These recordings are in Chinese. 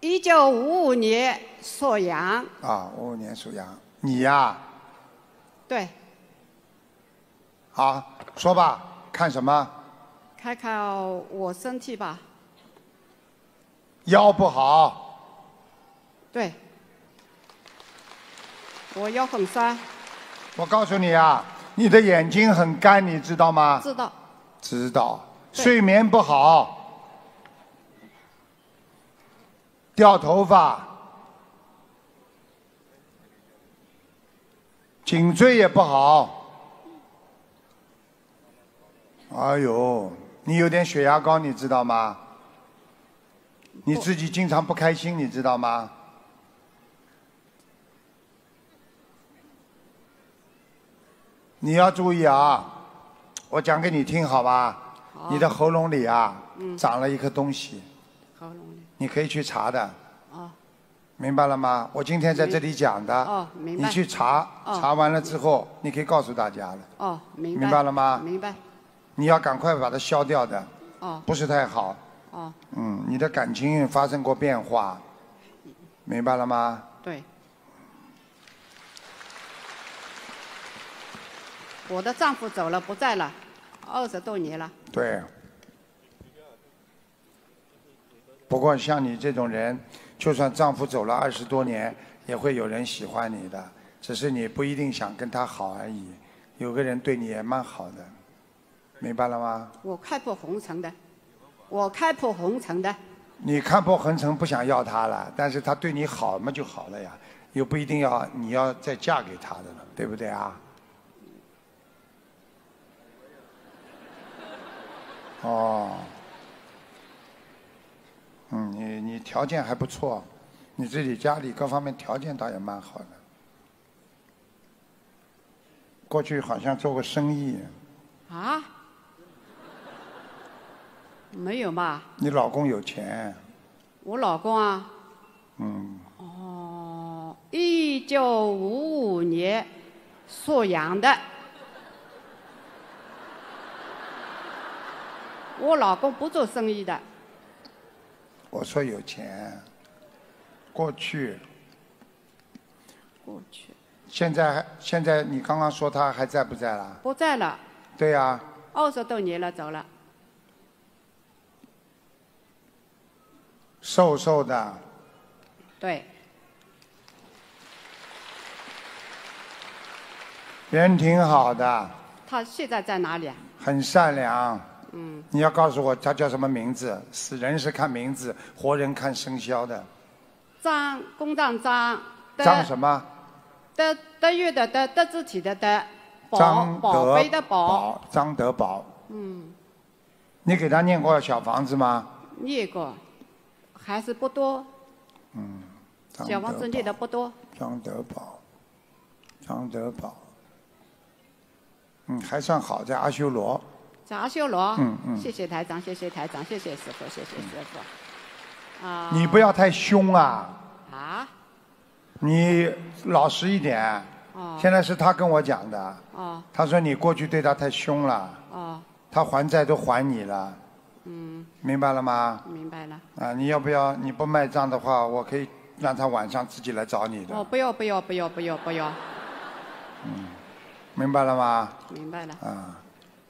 一九五五年属羊。啊，五五年属羊。你呀。对。好，说吧，看什么？看看我身体吧。腰不好。对。我腰很酸。我告诉你啊，你的眼睛很干，你知道吗？知道。知道。睡眠不好。掉头发，颈椎也不好，哎呦，你有点血压高，你知道吗？你自己经常不开心，你知道吗？你要注意啊！我讲给你听，好吧？你的喉咙里啊，长了一颗东西。你可以去查的。哦，明白了吗？我今天在这里讲的，你去查，查完了之后，你可以告诉大家了。哦，明白。明白了吗？明白。你要赶快把它消掉的。哦。不是太好。哦。嗯，你的感情发生过变化，明白了吗？对。我的丈夫走了，不在了，二十多年了。对。不过像你这种人，就算丈夫走了二十多年，也会有人喜欢你的，只是你不一定想跟他好而已。有个人对你也蛮好的，明白了吗？我看破红尘的，我看破红尘的。你看破红尘不想要他了，但是他对你好嘛就好了呀，又不一定要你要再嫁给他的了，对不对啊？哦。嗯，你你条件还不错，你自己家里各方面条件倒也蛮好的。过去好像做过生意。啊？没有嘛。你老公有钱。我老公啊。嗯。哦，一九五五年属羊的。我老公不做生意的。我说有钱，过去，过去。现在现在你刚刚说他还在不在了？不在了。对呀。二十多年了，走了。瘦瘦的。对。人挺好的。他现在在哪里？很善良。嗯，你要告诉我他叫什么名字？是人是看名字，活人看生肖的。张公账张。张什么？德德裕的德，德字体的德。张德宝。张德宝。嗯。你给他念过小房子吗？念过，还是不多。嗯。小房子念的不多。张德宝，张德宝。嗯，还算好，在阿修罗。啥修罗？嗯嗯。谢谢台长，谢谢台长，谢谢师傅，谢谢师傅。啊。你不要太凶啊！啊！你老实一点。现在是他跟我讲的。哦。他说你过去对他太凶了。哦。他还债都还你了。嗯。明白了吗？明白了。啊！你要不要？你不卖账的话，我可以让他晚上自己来找你的。哦，不要，不要，不要，不要，不要。嗯，明白了吗？明白了。啊。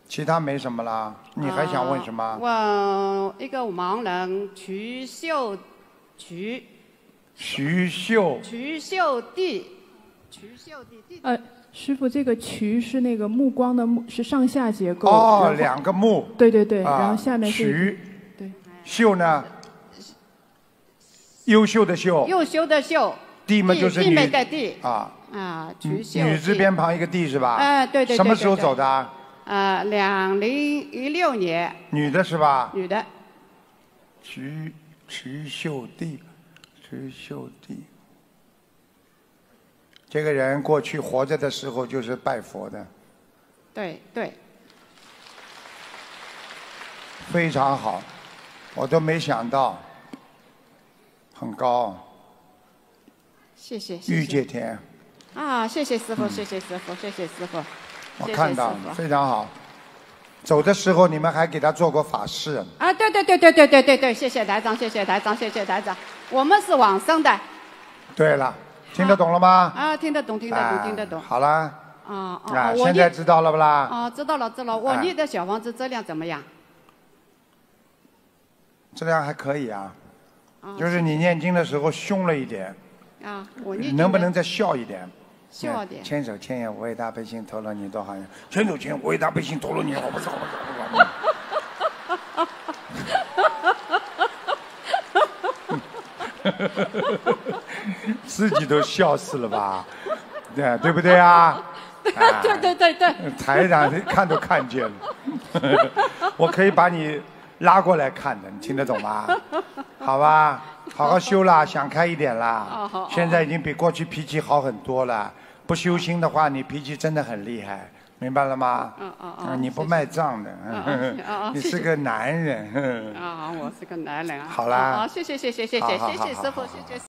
其他没什么啦，你还想问什么？问一个盲人徐秀渠。徐秀。徐秀弟，徐秀弟弟。呃，师傅，这个渠是那个目光的目，是上下结构。哦，两个目。对对对，然后下面是。渠。对。秀呢？优秀的秀。优秀的秀。弟嘛，就是女的弟。啊啊，徐秀女字边旁一个弟是吧？哎，对对对。什么时候走的？呃，两零一六年，女的是吧？女的，徐徐秀娣，徐秀娣，这个人过去活着的时候就是拜佛的，对对，非常好，我都没想到，很高，谢谢，玉界天，啊，谢谢师傅，谢谢师傅，谢谢师傅。我看到非常好，走的时候你们还给他做过法事啊？对对对对对对对对，谢谢台长，谢谢台长，谢谢台长，我们是网上的。对了，听得懂了吗？啊，听得懂，听得懂，听得懂。好了。啊啊！现在知道了不啦？啊，知道了，知道了。我念的小房子质量怎么样？质量还可以啊，就是你念经的时候凶了一点。啊，我念经能不能再笑一点？笑点，牵手牵眼，我为大背心陀了你多好呀！牵手牵，我为大背心陀了你，我不走，我不走，自己都笑死了吧？对，对不对啊？对对对对对。台长看都看见了，我可以把你拉过来看的，你听得懂吗？好吧，好好修啦，想开一点啦。现在已经比过去脾气好很多了。不修心的话，你脾气真的很厉害，明白了吗？嗯嗯嗯。你不卖账的，你是个男人。啊啊，我是个男人好啦，好，谢谢谢谢谢谢谢谢师傅，谢谢。